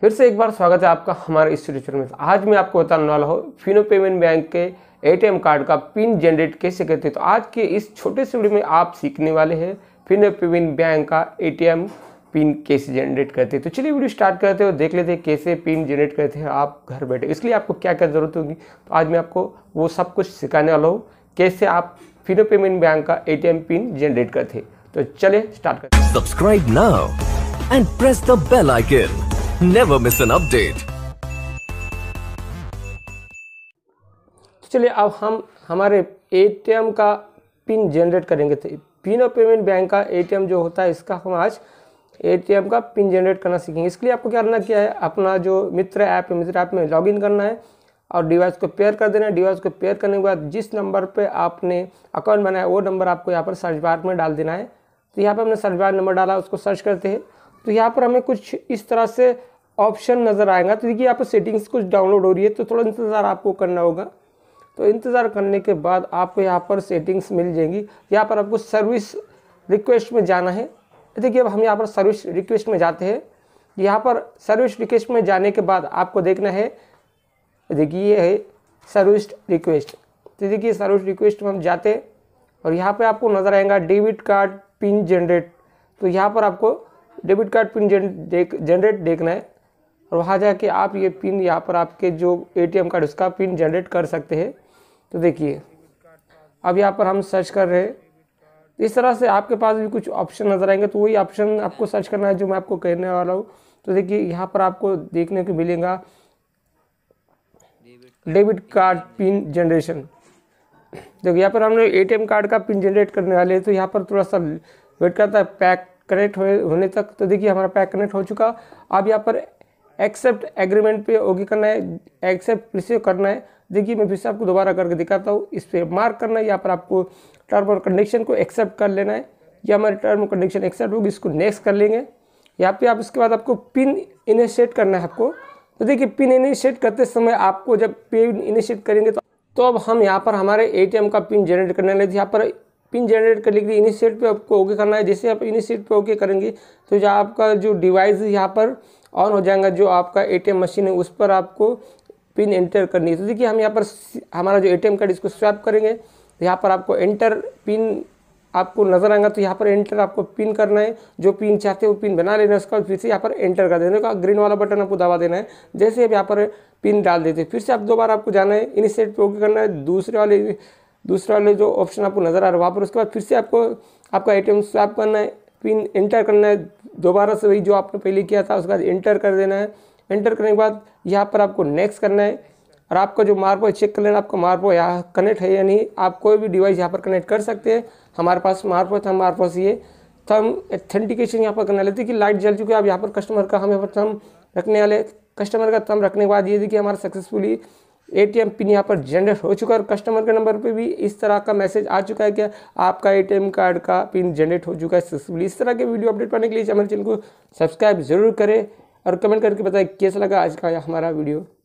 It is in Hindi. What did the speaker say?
फिर से एक बार स्वागत है आपका हमारे इस ट्यूटर में आज मैं आपको बताने वाला हूँ फिनो पेमेंट बैंक के एटीएम कार्ड का पिन जनरेट कैसे करते हैं तो आज के इस छोटे से वीडियो में आप सीखने वाले हैं फिनो पेमेंट बैंक का एटीएम पिन कैसे जनरेट करते हैं तो चलिए वीडियो स्टार्ट करते हैं और देख लेते हैं कैसे पिन जनरेट करते हैं आप घर बैठे इसलिए आपको क्या क्या जरूरत होगी तो आज मैं आपको वो सब कुछ सिखाने वाला हूँ कैसे आप फिनो पेमेंट बैंक का ए पिन जनरेट करते तो चले स्टार्ट करते सब्सक्राइब ना and press the bell icon never miss an update. तो चलिए अब हम हमारे एटीएम का पिन जनरेट करेंगे तो पिन और पेमेंट बैंक का एटीएम जो होता है इसका हम आज एटीएम का पिन जनरेट करना सीखेंगे इसके लिए आपको क्या करना क्या है अपना जो मित्र ऐप है मित्र ऐप में लॉगिन करना है और डिवाइस को पेयर कर देना है डिवाइस को पेयर करने के बाद जिस नंबर पे आपने अकाउंट बनाया वो नंबर आपको यहाँ पर सर्च बार में डाल देना है तो यहाँ पर हमने सर्च बार नंबर डाला उसको सर्च करते हैं तो यहाँ पर हमें कुछ इस तरह से ऑप्शन नज़र आएगा तो देखिए यहाँ पर सेटिंग्स कुछ डाउनलोड हो रही है तो थोड़ा इंतज़ार आपको करना होगा तो इंतज़ार करने के बाद आपको यहाँ पर सेटिंग्स मिल जाएंगी यहाँ पर आपको सर्विस रिक्वेस्ट में जाना है देखिए अब हम यहाँ पर सर्विस रिक्वेस्ट में जाते हैं यहाँ पर सर्विस रिक्वेस्ट में जाने के बाद आपको देखना है देखिए ये है सर्विस रिक्वेस्ट तो देखिए सर्विस रिक्वेस्ट में हम जाते हैं और यहाँ पर आपको नज़र आएगा डेबिट कार्ड पिन जनरेट तो यहाँ पर आपको डेबिट कार्ड पिन देख जनरेट देखना है और वहाँ जाके आप ये पिन यहाँ पर आपके जो एटीएम कार्ड उसका पिन जनरेट कर सकते हैं तो देखिए अब यहाँ पर हम सर्च कर रहे हैं इस तरह से आपके पास भी कुछ ऑप्शन नज़र आएंगे तो वही ऑप्शन आपको सर्च करना है जो मैं आपको कहने वाला हूँ तो देखिए यहाँ पर आपको देखने को मिलेगा डेबिट कार्ड पिन जनरेशन देखो यहाँ पर हमने ए कार्ड का पिन जनरेट करने वाले हैं तो यहाँ पर थोड़ा सा वेट करता है पैक कनेक्ट हो, होने तक तो देखिए हमारा पैक कनेक्ट हो चुका अब यहाँ पर एक्सेप्ट एग्रीमेंट पे ओके करना है एक्सेप्ट रिसीव करना है देखिए मैं फिर से आपको दोबारा करके दिखाता हूँ इस पर मार्क करना है यहाँ पर आपको टर्म और कंडीशन को एक्सेप्ट कर लेना है या हमारे टर्म और कंडीशन एक्सेप्ट होगी इसको नेक्स्ट कर लेंगे यहाँ पे आप इसके बाद आपको पिन इनिशिएट करना है आपको तो देखिए पिन इनिशिएट करते समय आपको जब पिन इनिशिएट करेंगे तो तो अब हम यहाँ पर हमारे एटीएम का पिन जनरेट करने लगे यहाँ पर पिन जनरेट करने के लिए इनिशिएट पे आपको ओके करना है जैसे आप इनिशिएट पे ओके करेंगे तो जो आपका जो डिवाइस यहाँ पर ऑन हो जाएगा जो आपका एटीएम मशीन है उस पर आपको पिन एंटर करनी है तो देखिए हम यहाँ पर हमारा जो एटीएम कार्ड इसको स्वैप करेंगे यहाँ पर आपको एंटर पिन आपको नज़र आएगा तो यहाँ पर एंटर आपको पिन करना है जो पिन चाहते हैं वो पिन बना लेना है उसका फिर से यहाँ पर एंटर कर देना का ग्रीन वाला बटन आपको दबा देना है जैसे अब यहाँ पर पिन डाल देते हैं फिर से आप दो बार आपको जाना है इनिशिएट पर ओके करना है दूसरे वाले दूसरा वाले जो ऑप्शन आपको नज़र आ रहा है वहाँ पर उसके बाद फिर से आपको आपका ए स्वैप करना है पिन एंटर करना है दोबारा से वही जो आपने पहले किया था उसके बाद एंटर कर देना है एंटर करने के बाद यहाँ पर आपको नेक्स्ट करना है और आपका जो मार्को है चेक कर लेना आपका मार्को यहाँ कनेक्ट है या नहीं आप कोई भी डिवाइस यहाँ पर कनेक्ट कर सकते हैं हमारे पास मार्पो था हमारे पास ये थम एथेंटिकेशन यहाँ पर करना लेते कि लाइट जल चुकी है आप यहाँ पर कस्टमर का हम यहाँ पर थम रखने वाले कस्टमर का थम रखने के बाद ये देखिए हमारा सक्सेसफुली एटीएम पिन यहाँ पर जनरेट हो चुका है और कस्टमर के नंबर पे भी इस तरह का मैसेज आ चुका है कि आपका एटीएम कार्ड का पिन जनरेट हो चुका है इस तरह के वीडियो अपडेट पाने के लिए हमारे चैनल को सब्सक्राइब जरूर करें और कमेंट करके बताएं कैसा लगा आज का हमारा वीडियो